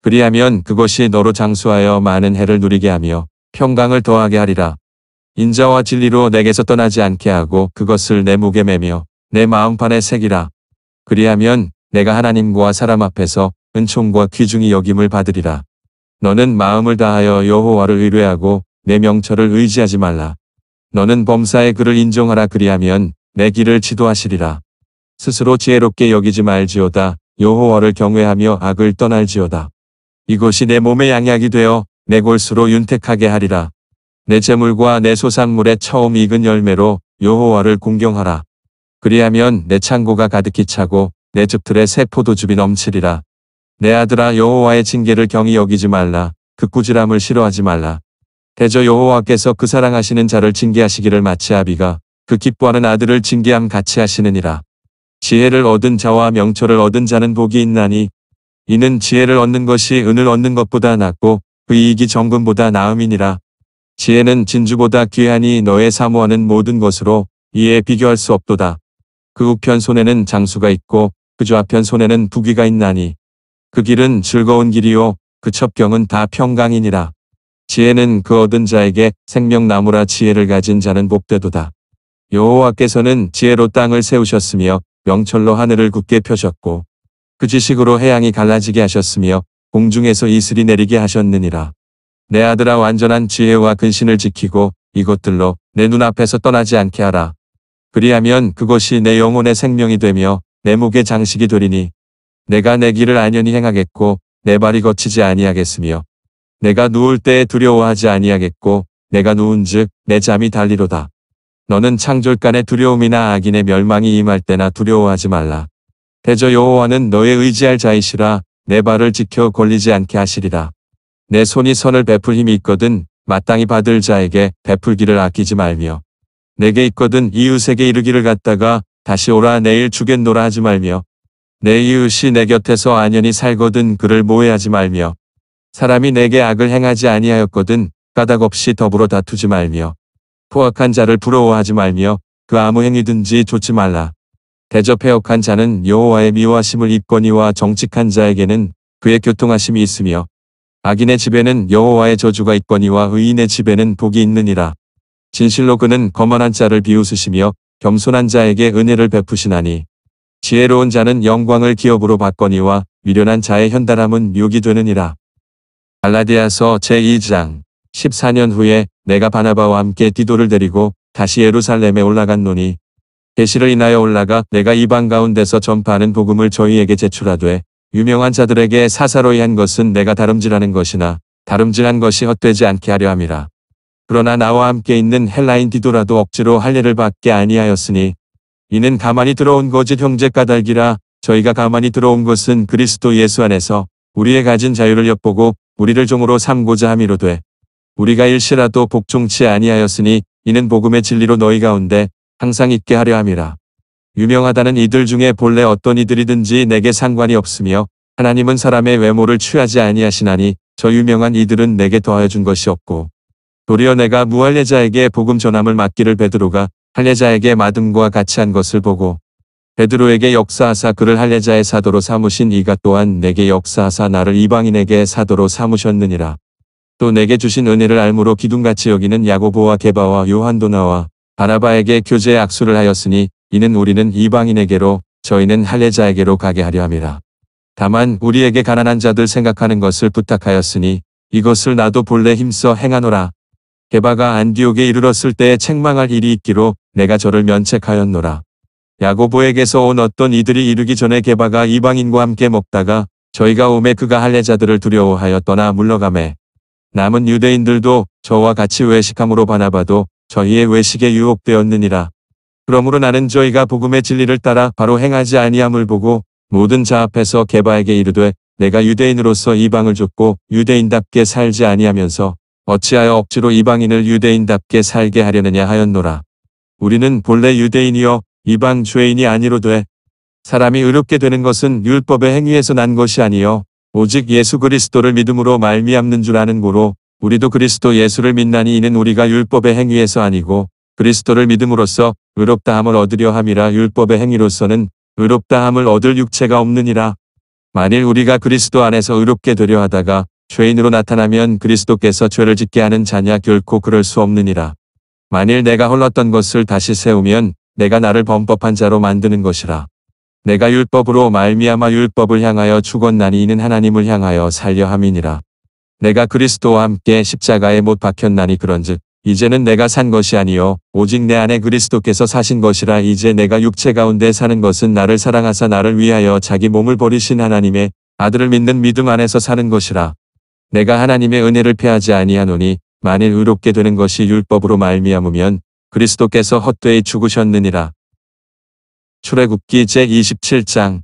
그리하면 그것이 너로 장수하여 많은 해를 누리게 하며 평강을 더하게 하리라. 인자와 진리로 내게서 떠나지 않게 하고 그것을 내 목에 매며 내 마음판에 새기라. 그리하면 내가 하나님과 사람 앞에서 은총과 귀중이 여김을 받으리라. 너는 마음을 다하여 여호와를 의뢰하고 내 명철을 의지하지 말라. 너는 범사의 그를 인정하라 그리하면 내 길을 지도하시리라. 스스로 지혜롭게 여기지 말지어다 여호와를 경외하며 악을 떠날지어다. 이곳이 내 몸의 양약이 되어 내 골수로 윤택하게 하리라. 내 재물과 내 소산물의 처음 익은 열매로 여호와를 공경하라. 그리하면 내 창고가 가득히 차고 내 집들의 새 포도즙이 넘치리라. 내 아들아 여호와의 징계를 경히 여기지 말라. 그 꾸지람을 싫어하지 말라. 대저 여호와께서 그 사랑하시는 자를 징계하시기를 마치 아비가 그 기뻐하는 아들을 징계함 같이 하시느니라. 지혜를 얻은 자와 명철을 얻은 자는 복이 있나니 이는 지혜를 얻는 것이 은을 얻는 것보다 낫고 그 이익이 정금보다 나음이니라. 지혜는 진주보다 귀하니 너의 사모하는 모든 것으로 이에 비교할 수 없도다. 그 우편 손에는 장수가 있고 그 좌편 손에는 부귀가 있나니 그 길은 즐거운 길이요 그 첩경은 다 평강이니라. 지혜는 그 얻은 자에게 생명나무라 지혜를 가진 자는 복되도다. 여호와께서는 지혜로 땅을 세우셨으며 명철로 하늘을 굳게 펴셨고 그 지식으로 해양이 갈라지게 하셨으며 공중에서 이슬이 내리게 하셨느니라. 내 아들아 완전한 지혜와 근신을 지키고 이것들로 내 눈앞에서 떠나지 않게 하라. 그리하면 그것이 내 영혼의 생명이 되며 내 목의 장식이 되리니 내가 내 길을 안연히 행하겠고 내 발이 거치지 아니하겠으며 내가 누울 때에 두려워하지 아니하겠고 내가 누운즉 내 잠이 달리로다. 너는 창졸간의 두려움이나 악인의 멸망이 임할 때나 두려워하지 말라. 대저 여호와는 너의 의지할 자이시라 내 발을 지켜 걸리지 않게 하시리라. 내 손이 선을 베풀 힘이 있거든 마땅히 받을 자에게 베풀기를 아끼지 말며 내게 있거든 이웃에게 이르기를 갖다가 다시 오라 내일 주겠노라 하지 말며 내 이웃이 내 곁에서 안연히 살거든 그를 모해하지 말며 사람이 내게 악을 행하지 아니하였거든 까닭 없이 더불어 다투지 말며 포악한 자를 부러워하지 말며 그 아무 행위든지 좋지 말라. 대접해 역한 자는 여호와의 미워하심을 입거니와 정직한 자에게는 그의 교통하심이 있으며 악인의 집에는 여호와의 저주가 있거니와 의인의 집에는 복이 있느니라. 진실로 그는 거만한 자를 비웃으시며 겸손한 자에게 은혜를 베푸시나니 지혜로운 자는 영광을 기업으로 받거니와 미련한 자의 현달함은 욕이 되느니라. 갈라디아서 제2장 14년 후에 내가 바나바와 함께 디도를 데리고 다시 예루살렘에 올라간 노니 계시를 인하여 올라가 내가 이 방 가운데서 전파하는 복음을 저희에게 제출하되 유명한 자들에게 사사로이 한 것은 내가 다름질하는 것이나 다름질한 것이 헛되지 않게 하려 함이라. 그러나 나와 함께 있는 헬라인 디도라도 억지로 할례를 받게 아니하였으니 이는 가만히 들어온 거짓 형제 까닭이라 저희가 가만히 들어온 것은 그리스도 예수 안에서 우리의 가진 자유를 엿보고 우리를 종으로 삼고자 함이로되 우리가 일시라도 복종치 아니하였으니 이는 복음의 진리로 너희 가운데 항상 있게 하려 함이라. 유명하다는 이들 중에 본래 어떤 이들이든지 내게 상관이 없으며 하나님은 사람의 외모를 취하지 아니하시나니 저 유명한 이들은 내게 더하여 준 것이 없고 도리어 내가 무할례자에게 복음 전함을 맡기를 베드로가 할례자에게 마음과 같이 한 것을 보고 베드로에게 역사하사 그를 할례자의 사도로 삼으신 이가 또한 내게 역사하사 나를 이방인에게 사도로 삼으셨느니라. 또 내게 주신 은혜를 알므로 기둥같이 여기는 야고보와 개바와 요한도나와 바나바에게 교제 악수를 하였으니 이는 우리는 이방인에게로 저희는 할례자에게로 가게 하려 함이라. 다만 우리에게 가난한 자들 생각하는 것을 부탁하였으니 이것을 나도 본래 힘써 행하노라. 게바가 안디옥에 이르렀을 때에 책망할 일이 있기로 내가 저를 면책하였노라. 야고보에게서 온 어떤 이들이 이르기 전에 게바가 이방인과 함께 먹다가 저희가 오매 그가 할례자들을 두려워하여 떠나 물러가매 남은 유대인들도 저와 같이 외식함으로 바나바도 저희의 외식에 유혹되었느니라. 그러므로 나는 저희가 복음의 진리를 따라 바로 행하지 아니함을 보고 모든 자 앞에서 개바에게 이르되 내가 유대인으로서 이방을 줬고 유대인답게 살지 아니하면서 어찌하여 억지로 이방인을 유대인답게 살게 하려느냐 하였노라. 우리는 본래 유대인이여 이방 죄인이 아니로되 사람이 의롭게 되는 것은 율법의 행위에서 난 것이 아니여 오직 예수 그리스도를 믿음으로 말미암는 줄 아는 고로 우리도 그리스도 예수를 믿나니 이는 우리가 율법의 행위에서 아니고 그리스도를 믿음으로써 의롭다함을 얻으려 함이라 율법의 행위로서는 의롭다함을 얻을 육체가 없느니라. 만일 우리가 그리스도 안에서 의롭게 되려 하다가 죄인으로 나타나면 그리스도께서 죄를 짓게 하는 자냐 결코 그럴 수 없느니라. 만일 내가 헐렀던 것을 다시 세우면 내가 나를 범법한 자로 만드는 것이라. 내가 율법으로 말미암아 율법을 향하여 죽었나니 이는 하나님을 향하여 살려 함이니라. 내가 그리스도와 함께 십자가에 못 박혔나니 그런즉 이제는 내가 산 것이 아니요 오직 내 안에 그리스도께서 사신 것이라 이제 내가 육체 가운데 사는 것은 나를 사랑하사 나를 위하여 자기 몸을 버리신 하나님의 아들을 믿는 믿음 안에서 사는 것이라 내가 하나님의 은혜를 피하지 아니하노니 만일 의롭게 되는 것이 율법으로 말미암으면 그리스도께서 헛되이 죽으셨느니라 출애굽기 제27장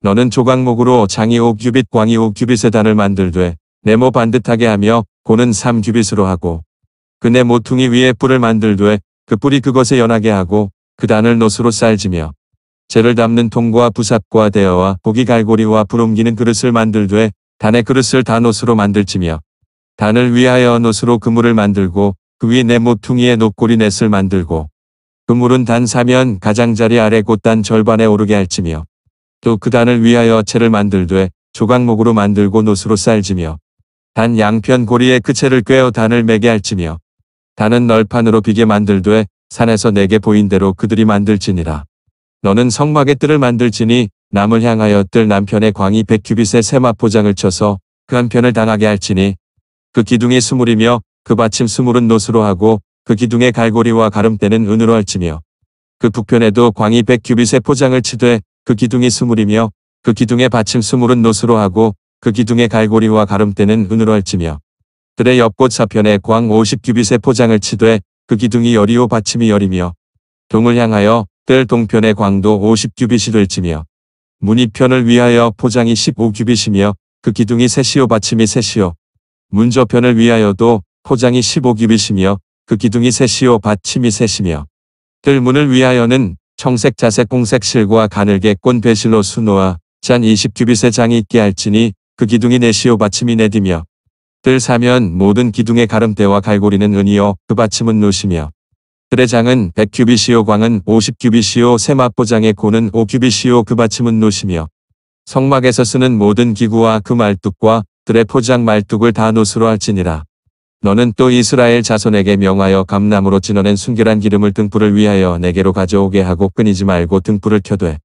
너는 조각목으로 장이 오규빗 광이 오규빗의 단을 만들되 네모 반듯하게 하며 고는 삼규빗으로 하고 그네 모퉁이 위에 뿔을 만들되 그 뿔이 그것에 연하게 하고 그 단을 노스로 쌀지며 재를 담는 통과 부삽과 대어와 고기 갈고리와 불 옮기는 그릇을 만들되 단의 그릇을 다 노스로 만들지며 단을 위하여 노스로 그물을 만들고 그 위네 모퉁이에 녹고리 넷을 만들고 그물은 단 사면 가장자리 아래 곧 단 절반에 오르게 할지며 또 그 단을 위하여 채를 만들되 조각목으로 만들고 노스로 쌀지며 단 양편 고리에 그채를 꿰어 단을 매게 할지며 단은 널판으로 비게 만들되 산에서 내게 보인 대로 그들이 만들지니라. 너는 성막의 뜰을 만들지니 남을 향하여 뜰 남편의 광이 백큐빗의 세마포장을 쳐서 그 한편을 당하게 할지니 그 기둥이 스물이며 그 받침 스물은 노스로 하고 그 기둥의 갈고리와 가름대는 은으로 할지며 그 북편에도 광이 백큐빗의 포장을 치되 그 기둥이 스물이며 그 기둥의 받침 스물은 노스로 하고 그 기둥의 갈고리와 가름대는 은으로 할지며 들의 옆곳 사편에 광 50규빗의 포장을 치되 그 기둥이 여리오 받침이 여리며 동을 향하여 뜰 동편의 광도 50규빗이 될지며 문이편을 위하여 포장이 15규빗이며 그 기둥이 셋이오 받침이 셋이오 문저편을 위하여도 포장이 15규빗이며 그 기둥이 셋이오 받침이 셋이며 뜰 문을 위하여는 청색 자색 공색 실과 가늘게 꼰 배실로 수놓아 잔 20규빗의 장이 있게 할지니 그 기둥이 내시오 받침이 내디며 들 사면 모든 기둥의 가름대와 갈고리는 은이요 그 받침은 노시며 들의 장은 1 0 0규빗이오 광은 5 0규빗이오 세마포장의 고는 5규빗이오그 받침은 노시며 성막에서 쓰는 모든 기구와 그 말뚝과 들의 포장 말뚝을 다 노수로 할지니라. 너는 또 이스라엘 자손에게 명하여 감나무로 찌어낸 순결한 기름을 등불을 위하여 내게로 가져오게 하고 끊이지 말고 등불을 켜되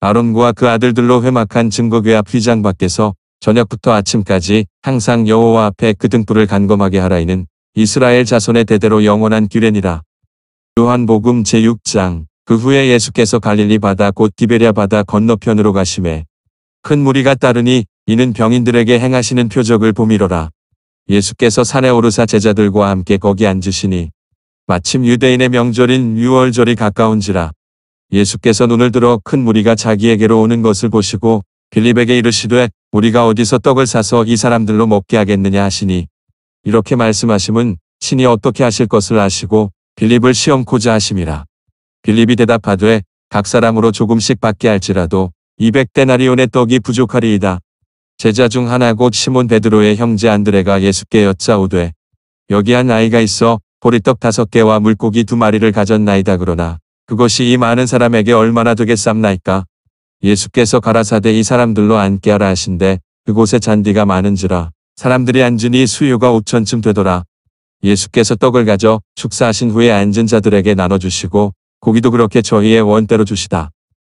아론과 그 아들들로 회막한 증거궤 앞 휘장 밖에서 저녁부터 아침까지 항상 여호와 앞에 그 등불을 간검하게 하라이는 이스라엘 자손의 대대로 영원한 규례니라. 요한복음 제6장 그 후에 예수께서 갈릴리 바다 곧 디베랴 바다 건너편으로 가심에 큰 무리가 따르니 이는 병인들에게 행하시는 표적을 보미러라 예수께서 산에 오르사 제자들과 함께 거기 앉으시니 마침 유대인의 명절인 유월절이 가까운지라 예수께서 눈을 들어 큰 무리가 자기에게로 오는 것을 보시고 빌립에게 이르시되 우리가 어디서 떡을 사서 이 사람들로 먹게 하겠느냐 하시니 이렇게 말씀하심은 신이 어떻게 하실 것을 아시고 빌립을 시험코자 하심이라. 빌립이 대답하되 각 사람으로 조금씩 받게 할지라도 200데나리온의 떡이 부족하리이다. 제자 중 하나 곧 시몬 베드로의 형제 안드레가 예수께 여짜오되 여기 한 아이가 있어 보리떡 다섯 개와 물고기 두 마리를 가졌나이다 그러나 그것이 이 많은 사람에게 얼마나 되겠삼나이까 예수께서 가라사대 이 사람들로 앉게 하라 하신대 그곳에 잔디가 많은지라 사람들이 앉으니 수요가 5천쯤 되더라. 예수께서 떡을 가져 축사하신 후에 앉은 자들에게 나눠주시고 고기도 그렇게 저희의 원대로 주시다.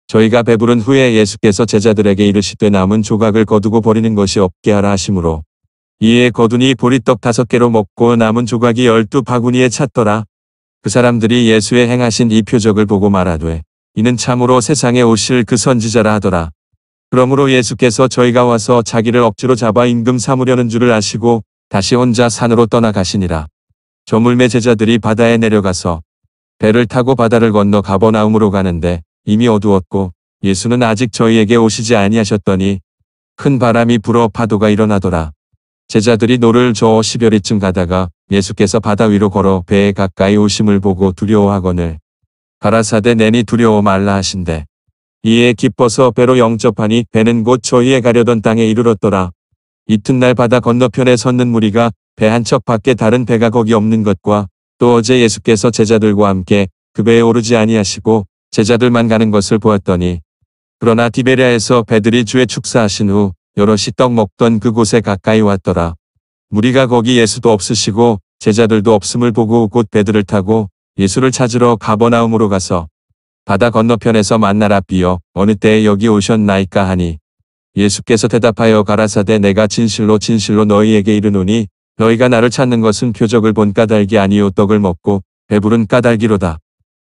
저희가 배부른 후에 예수께서 제자들에게 이르시되 남은 조각을 거두고 버리는 것이 없게 하라 하심으로 이에 거두니 보리떡 다섯 개로 먹고 남은 조각이 열두 바구니에 찼더라. 그 사람들이 예수의 행하신 이 표적을 보고 말하되 이는 참으로 세상에 오실 그 선지자라 하더라. 그러므로 예수께서 저희가 와서 자기를 억지로 잡아 임금 삼으려는 줄을 아시고 다시 혼자 산으로 떠나가시니라. 조물매 제자들이 바다에 내려가서 배를 타고 바다를 건너 가버나움으로 가는데 이미 어두웠고 예수는 아직 저희에게 오시지 아니하셨더니 큰 바람이 불어 파도가 일어나더라. 제자들이 노를 저어 십여리쯤 가다가 예수께서 바다 위로 걸어 배에 가까이 오심을 보고 두려워하거늘 가라사대 내니 두려워 말라 하신대. 이에 기뻐서 배로 영접하니 배는 곧 저희에 가려던 땅에 이르렀더라. 이튿날 바다 건너편에 섰는 무리가 배 한 척 밖에 다른 배가 거기 없는 것과 또 어제 예수께서 제자들과 함께 그 배에 오르지 아니하시고 제자들만 가는 것을 보았더니 그러나 디베리아에서 배들이 주에 축사하신 후 여럿이 떡 먹던 그곳에 가까이 왔더라. 무리가 거기 예수도 없으시고 제자들도 없음을 보고 곧 배들을 타고 예수를 찾으러 가버나움으로 가서 바다 건너편에서 만나라 비어 어느 때에 여기 오셨나이까 하니 예수께서 대답하여 가라사대 내가 진실로 진실로 너희에게 이르노니 너희가 나를 찾는 것은 표적을 본 까닭이 아니요 떡을 먹고 배부른 까닭이로다.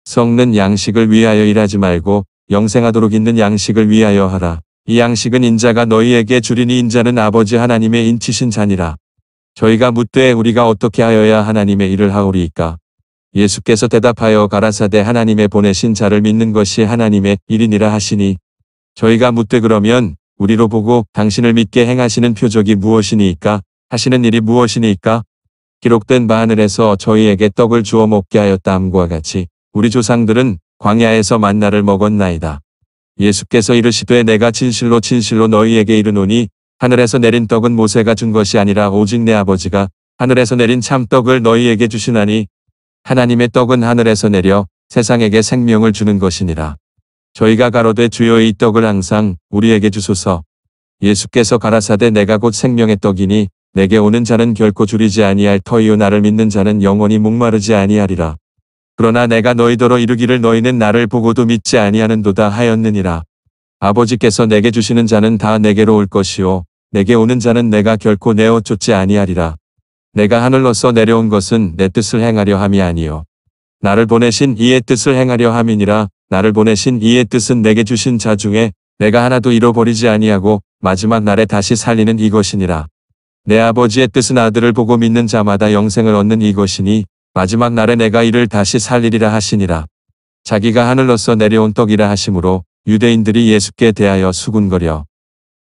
성는 양식을 위하여 일하지 말고 영생하도록 있는 양식을 위하여 하라. 이 양식은 인자가 너희에게 주리니 인자는 아버지 하나님의 인치신 자니라. 저희가 묻되 우리가 어떻게 하여야 하나님의 일을 하오리이까. 예수께서 대답하여 가라사대 하나님의 보내신 자를 믿는 것이 하나님의 일인이라 하시니 저희가 묻되 그러면 우리로 보고 당신을 믿게 행하시는 표적이 무엇이니까 하시는 일이 무엇이니까 기록된 바 하늘에서 저희에게 떡을 주어 먹게 하였다 함과 같이 우리 조상들은 광야에서 만나를 먹었나이다. 예수께서 이르시되 내가 진실로 진실로 너희에게 이르노니 하늘에서 내린 떡은 모세가 준 것이 아니라 오직 내 아버지가 하늘에서 내린 참떡을 너희에게 주시나니 하나님의 떡은 하늘에서 내려 세상에게 생명을 주는 것이니라. 저희가 가로되 주여 이 떡을 항상 우리에게 주소서. 예수께서 가라사대 내가 곧 생명의 떡이니 내게 오는 자는 결코 줄이지 아니할 터이요 나를 믿는 자는 영원히 목마르지 아니하리라. 그러나 내가 너희더러 이르기를 너희는 나를 보고도 믿지 아니하는도다 하였느니라. 아버지께서 내게 주시는 자는 다 내게로 올 것이요 내게 오는 자는 내가 결코 내어 쫓지 아니하리라. 내가 하늘로서 내려온 것은 내 뜻을 행하려 함이 아니요 나를 보내신 이의 뜻을 행하려 함이니라 나를 보내신 이의 뜻은 내게 주신 자 중에 내가 하나도 잃어버리지 아니하고 마지막 날에 다시 살리는 이것이니라. 내 아버지의 뜻은 아들을 보고 믿는 자마다 영생을 얻는 이것이니 마지막 날에 내가 이를 다시 살리리라 하시니라. 자기가 하늘로서 내려온 떡이라 하심으로 유대인들이 예수께 대하여 수군거려.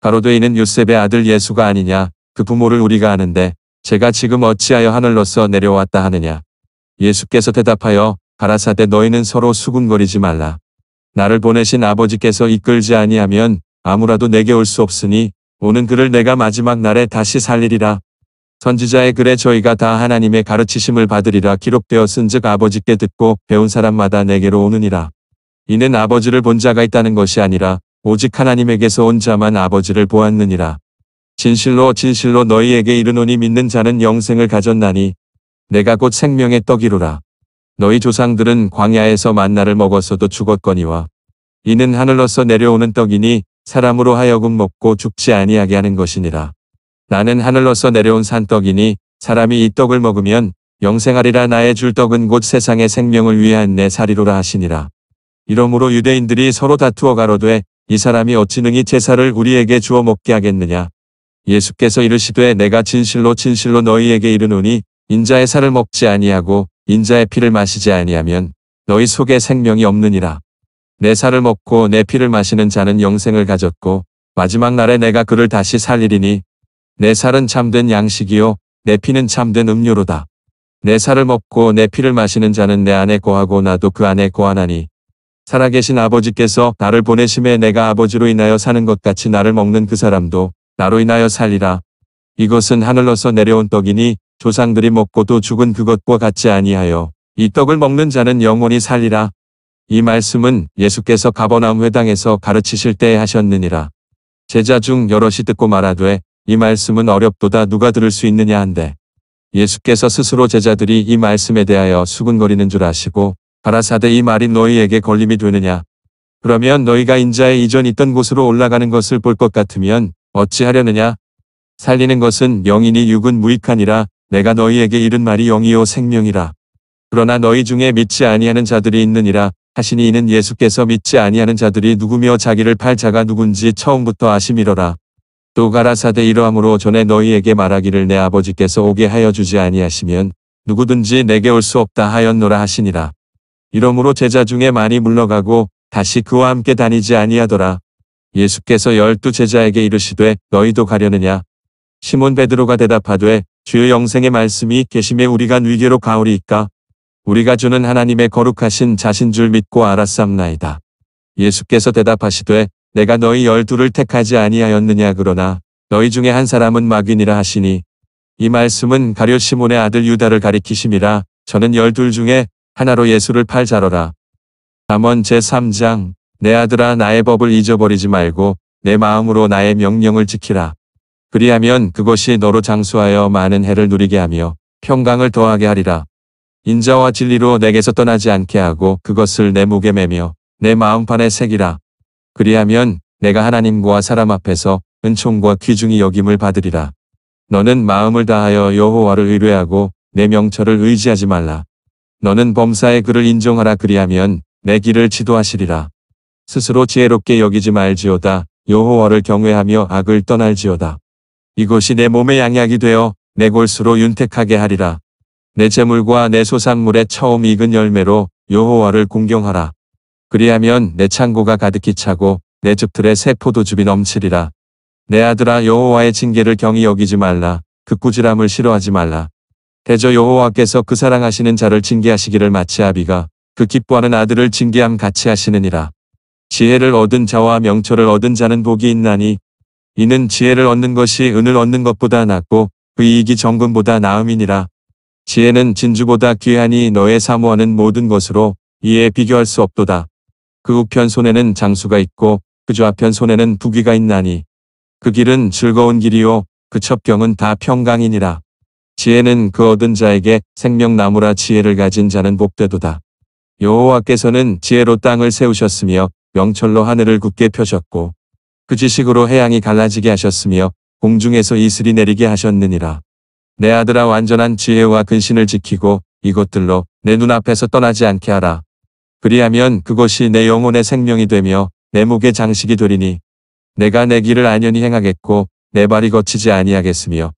가로되 있는 요셉의 아들 예수가 아니냐 그 부모를 우리가 아는데 제가 지금 어찌하여 하늘로서 내려왔다 하느냐. 예수께서 대답하여 가라사대 너희는 서로 수군거리지 말라. 나를 보내신 아버지께서 이끌지 아니하면 아무라도 내게 올 수 없으니 오는 그를 내가 마지막 날에 다시 살리리라. 선지자의 글에 저희가 다 하나님의 가르치심을 받으리라 기록되었은즉 아버지께 듣고 배운 사람마다 내게로 오느니라. 이는 아버지를 본 자가 있다는 것이 아니라 오직 하나님에게서 온 자만 아버지를 보았느니라. 진실로 진실로 너희에게 이르노니 믿는 자는 영생을 가졌나니 내가 곧 생명의 떡이로라. 너희 조상들은 광야에서 만나를 먹었어도 죽었거니와 이는 하늘로서 내려오는 떡이니 사람으로 하여금 먹고 죽지 아니하게 하는 것이니라. 나는 하늘로서 내려온 산떡이니 사람이 이 떡을 먹으면 영생하리라 나의 줄 떡은 곧 세상의 생명을 위한 내 살이로라 하시니라. 이러므로 유대인들이 서로 다투어 가로되 이 사람이 어찌 능히 제사를 우리에게 주어 먹게 하겠느냐. 예수께서 이르시되 내가 진실로 진실로 너희에게 이르노니 인자의 살을 먹지 아니하고 인자의 피를 마시지 아니하면 너희 속에 생명이 없느니라. 내 살을 먹고 내 피를 마시는 자는 영생을 가졌고 마지막 날에 내가 그를 다시 살리리니 내 살은 참된 양식이요 내 피는 참된 음료로다. 내 살을 먹고 내 피를 마시는 자는 내 안에 거하고 나도 그 안에 거하나니 살아계신 아버지께서 나를 보내심에 내가 아버지로 인하여 사는 것 같이 나를 먹는 그 사람도 나로 인하여 살리라. 이것은 하늘로서 내려온 떡이니 조상들이 먹고도 죽은 그것과 같지 아니하여 이 떡을 먹는 자는 영원히 살리라. 이 말씀은 예수께서 가버나움 회당에서 가르치실 때에 하셨느니라. 제자 중 여럿이 듣고 말하되 이 말씀은 어렵도다 누가 들을 수 있느냐 한데 예수께서 스스로 제자들이 이 말씀에 대하여 수근거리는줄 아시고 바라사대 이 말이 너희에게 걸림이 되느냐. 그러면 너희가 인자의 이전 있던 곳으로 올라가는 것을 볼 것 같으면 어찌하려느냐? 살리는 것은 영이니 육은 무익하니라 내가 너희에게 이른 말이 영이요 생명이라. 그러나 너희 중에 믿지 아니하는 자들이 있느니라 하시니 이는 예수께서 믿지 아니하는 자들이 누구며 자기를 팔 자가 누군지 처음부터 아심이러라. 또 가라사대 이러함으로 전에 너희에게 말하기를 내 아버지께서 오게 하여 주지 아니하시면 누구든지 내게 올 수 없다 하였노라 하시니라. 이러므로 제자 중에 많이 물러가고 다시 그와 함께 다니지 아니하더라. 예수께서 열두 제자에게 이르시되 너희도 가려느냐 시몬 베드로가 대답하되 주의 영생의 말씀이 계심에 우리가 위계로 가오리이까 우리가 주는 하나님의 거룩하신 자신 줄 믿고 알았삼나이다 예수께서 대답하시되 내가 너희 열두를 택하지 아니하였느냐 그러나 너희 중에 한 사람은 마귀니라 하시니 이 말씀은 가려 시몬의 아들 유다를 가리키심이라 저는 열둘 중에 하나로 예수를 팔자러라. 잠언 제3장 내 아들아 나의 법을 잊어버리지 말고 내 마음으로 나의 명령을 지키라. 그리하면 그것이 너로 장수하여 많은 해를 누리게 하며 평강을 더하게 하리라. 인자와 진리로 내게서 떠나지 않게 하고 그것을 내 목에 매며 내 마음판에 새기라. 그리하면 내가 하나님과 사람 앞에서 은총과 귀중히 여김을 받으리라. 너는 마음을 다하여 여호와를 의뢰하고 내 명철을 의지하지 말라. 너는 범사의 그를 인정하라 그리하면 내 길을 지도하시리라. 스스로 지혜롭게 여기지 말지어다. 여호와를 경외하며 악을 떠날지어다. 이것이 내 몸의 양약이 되어 내 골수로 윤택하게 하리라. 내 재물과 내 소산물의 처음 익은 열매로 여호와를 공경하라. 그리하면 내 창고가 가득히 차고 내 집들의 새 포도즙이 넘치리라. 내 아들아 여호와의 징계를 경히 여기지 말라. 그 꾸지람을 싫어하지 말라. 대저 여호와께서 그 사랑하시는 자를 징계하시기를 마치 아비가 그 기뻐하는 아들을 징계함 같이 하시느니라. 지혜를 얻은 자와 명철을 얻은 자는 복이 있나니 이는 지혜를 얻는 것이 은을 얻는 것보다 낫고 그 이익이 정금보다 나음이니라. 지혜는 진주보다 귀하니 너의 사모하는 모든 것으로 이에 비교할 수 없도다. 그 우편 손에는 장수가 있고 그 좌편 손에는 부귀가 있나니 그 길은 즐거운 길이요 그 첩경은 다 평강이니라. 지혜는 그 얻은 자에게 생명나무라 지혜를 가진 자는 복되도다. 여호와께서는 지혜로 땅을 세우셨으며 명철로 하늘을 굳게 펴셨고 그 지식으로 해양이 갈라지게 하셨으며 공중에서 이슬이 내리게 하셨느니라. 내 아들아 완전한 지혜와 근신을 지키고 이것들로 내 눈앞에서 떠나지 않게 하라. 그리하면 그것이 내 영혼의 생명이 되며 내 목의 장식이 되리니 내가 내 길을 안연히 행하겠고 내 발이 거치지 아니하겠으며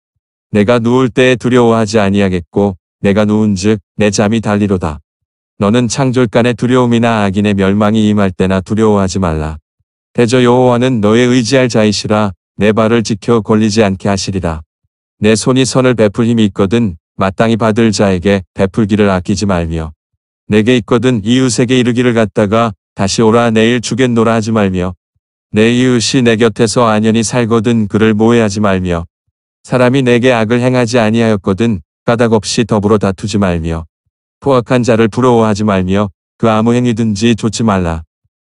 내가 누울 때에 두려워하지 아니하겠고 내가 누운즉 내 잠이 달리로다. 너는 창졸간의 두려움이나 악인의 멸망이 임할 때나 두려워하지 말라. 대저 여호와는 너의 의지할 자이시라 내 발을 지켜 걸리지 않게 하시리라. 내 손이 선을 베풀 힘이 있거든 마땅히 받을 자에게 베풀기를 아끼지 말며 내게 있거든 이웃에게 이르기를 갔다가 다시 오라 내일 주겠노라 하지 말며 내 이웃이 내 곁에서 안연히 살거든 그를 모해하지 말며 사람이 내게 악을 행하지 아니하였거든 까닭 없이 더불어 다투지 말며 포악한 자를 부러워하지 말며 그 아무 행위든지 좋지 말라.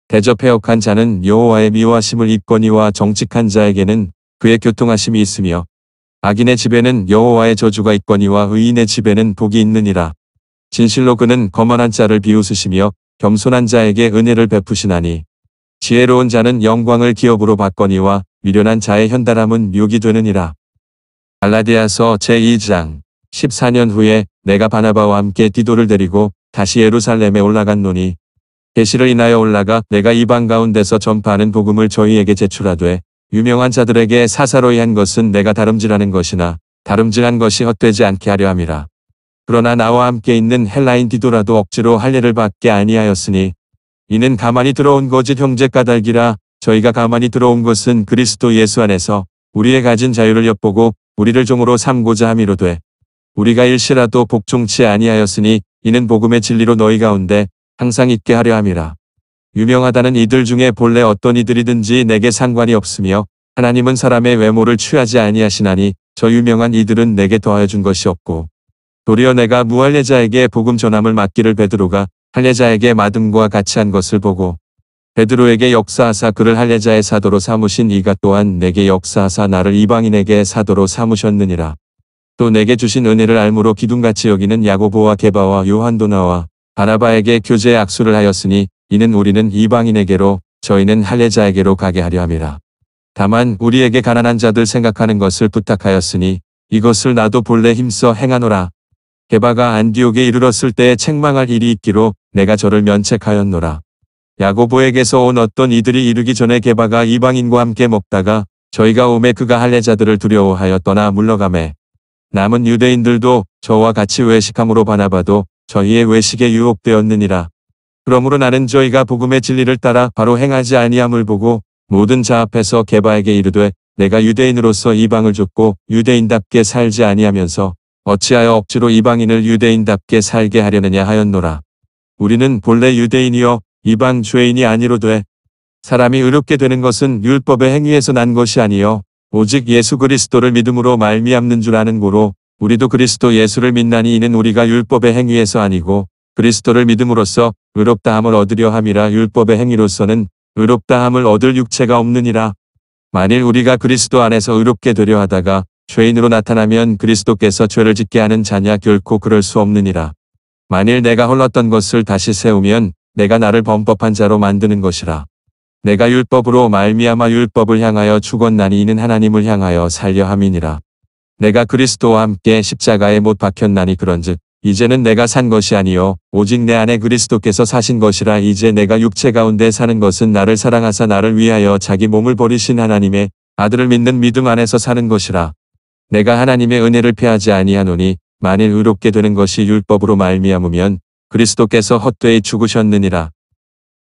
대접해역한 자는 여호와의 미워하심을 입거니와 정직한 자에게는 그의 교통하심이 있으며 악인의 집에는 여호와의 저주가 있거니와 의인의 집에는 복이 있느니라. 진실로 그는 거만한 자를 비웃으시며 겸손한 자에게 은혜를 베푸시나니 지혜로운 자는 영광을 기업으로 받거니와 미련한 자의 현달함은 욕이 되느니라. 알라디아서 제2장 14년 후에 내가 바나바와 함께 디도를 데리고 다시 예루살렘에 올라간 노니 계시를 인하여 올라가 내가 이 방 가운데서 전파하는 복음을 저희에게 제출하되 유명한 자들에게 사사로이 한 것은 내가 다름질하는 것이나 다름질한 것이 헛되지 않게 하려 함이라. 그러나 나와 함께 있는 헬라인 디도라도 억지로 할례를 받게 아니하였으니 이는 가만히 들어온 거짓 형제 까닭이라 저희가 가만히 들어온 것은 그리스도 예수 안에서 우리의 가진 자유를 엿보고 우리를 종으로 삼고자 함이로돼 우리가 일시라도 복종치 아니하였으니 이는 복음의 진리로 너희 가운데 항상 있게 하려 함이라. 유명하다는 이들 중에 본래 어떤 이들이든지 내게 상관이 없으며 하나님은 사람의 외모를 취하지 아니하시나니 저 유명한 이들은 내게 더하여 준 것이 없고 도리어 내가 무할례자에게 복음 전함을 맡기를 베드로가 할례자에게 마음과 같이 한 것을 보고 베드로에게 역사하사 그를 할례자의 사도로 삼으신 이가 또한 내게 역사하사 나를 이방인에게 사도로 삼으셨느니라. 또 내게 주신 은혜를 알므로 기둥같이 여기는 야고보와 개바와 요한도나와 바나바에게 교제의 악수를 하였으니 이는 우리는 이방인에게로 저희는 할례자에게로 가게 하려 함이라. 다만 우리에게 가난한 자들 생각하는 것을 부탁하였으니 이것을 나도 본래 힘써 행하노라. 개바가 안디옥에 이르렀을 때에 책망할 일이 있기로 내가 저를 면책하였노라. 야고보에게서 온 어떤 이들이 이르기 전에 개바가 이방인과 함께 먹다가 저희가 오매 그가 할례자들을 두려워하여 떠나 물러가매 남은 유대인들도 저와 같이 외식함으로 바나바도 저희의 외식에 유혹되었느니라. 그러므로 나는 저희가 복음의 진리를 따라 바로 행하지 아니함을 보고 모든 자 앞에서 개바에게 이르되 내가 유대인으로서 이방을 줬고 유대인답게 살지 아니하면서 어찌하여 억지로 이방인을 유대인답게 살게 하려느냐 하였노라. 우리는 본래 유대인이여 이방 죄인이 아니로되 사람이 의롭게 되는 것은 율법의 행위에서 난 것이 아니여 오직 예수 그리스도를 믿음으로 말미암는 줄 아는 고로 우리도 그리스도 예수를 믿나니 이는 우리가 율법의 행위에서 아니고 그리스도를 믿음으로써 의롭다함을 얻으려 함이라 율법의 행위로서는 의롭다함을 얻을 육체가 없느니라. 만일 우리가 그리스도 안에서 의롭게 되려 하다가 죄인으로 나타나면 그리스도께서 죄를 짓게 하는 자냐 결코 그럴 수 없느니라. 만일 내가 흘렀던 것을 다시 세우면 내가 나를 범법한 자로 만드는 것이라. 내가 율법으로 말미암아 율법을 향하여 죽었나니 이는 하나님을 향하여 살려 함이니라. 내가 그리스도와 함께 십자가에 못 박혔나니 그런즉 이제는 내가 산 것이 아니요 오직 내 안에 그리스도께서 사신 것이라 이제 내가 육체 가운데 사는 것은 나를 사랑하사 나를 위하여 자기 몸을 버리신 하나님의 아들을 믿는 믿음 안에서 사는 것이라. 내가 하나님의 은혜를 피하지 아니하노니 만일 의롭게 되는 것이 율법으로 말미암으면 그리스도께서 헛되이 죽으셨느니라.